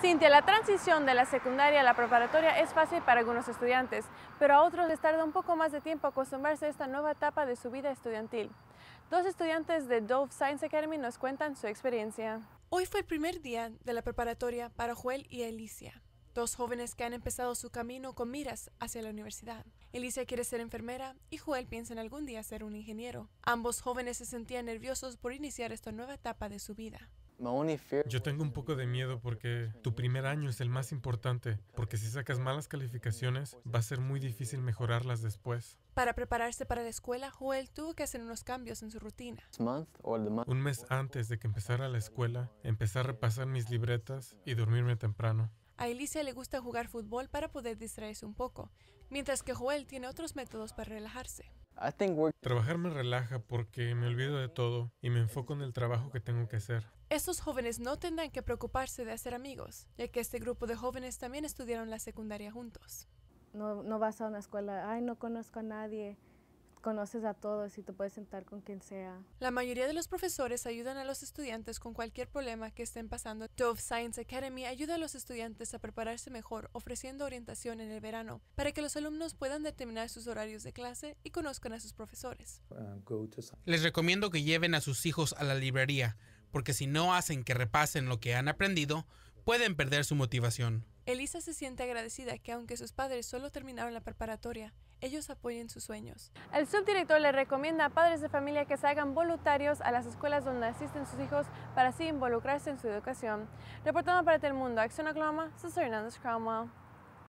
Cintia, la transición de la secundaria a la preparatoria es fácil para algunos estudiantes, pero a otros les tarda un poco más de tiempo acostumbrarse a esta nueva etapa de su vida estudiantil. Dos estudiantes de Dove Science Academy nos cuentan su experiencia. Hoy fue el primer día de la preparatoria para Joel y Alicia, dos jóvenes que han empezado su camino con miras hacia la universidad. Alicia quiere ser enfermera y Joel piensa en algún día ser un ingeniero. Ambos jóvenes se sentían nerviosos por iniciar esta nueva etapa de su vida. Yo tengo un poco de miedo porque tu primer año es el más importante, porque si sacas malas calificaciones va a ser muy difícil mejorarlas después. Para prepararse para la escuela, Joel tuvo que hacer unos cambios en su rutina. Un mes antes de que empezara la escuela, empecé a repasar mis libretas y dormirme temprano. A Elisa le gusta jugar fútbol para poder distraerse un poco, mientras que Joel tiene otros métodos para relajarse. Trabajar me relaja porque me olvido de todo y me enfoco en el trabajo que tengo que hacer. Estos jóvenes no tendrán que preocuparse de hacer amigos, ya que este grupo de jóvenes también estudiaron la secundaria juntos. No, no vas a una escuela, ay, no conozco a nadie, conoces a todos y te puedes sentar con quien sea. La mayoría de los profesores ayudan a los estudiantes con cualquier problema que estén pasando. Dove Science Academy ayuda a los estudiantes a prepararse mejor ofreciendo orientación en el verano para que los alumnos puedan determinar sus horarios de clase y conozcan a sus profesores. Les recomiendo que lleven a sus hijos a la librería, porque si no hacen que repasen lo que han aprendido, pueden perder su motivación. Elisa se siente agradecida que aunque sus padres solo terminaron la preparatoria, ellos apoyen sus sueños. El subdirector le recomienda a padres de familia que se hagan voluntarios a las escuelas donde asisten sus hijos para así involucrarse en su educación. Reportando para Telemundo, Acción Oklahoma, soy Hernández Cromwell.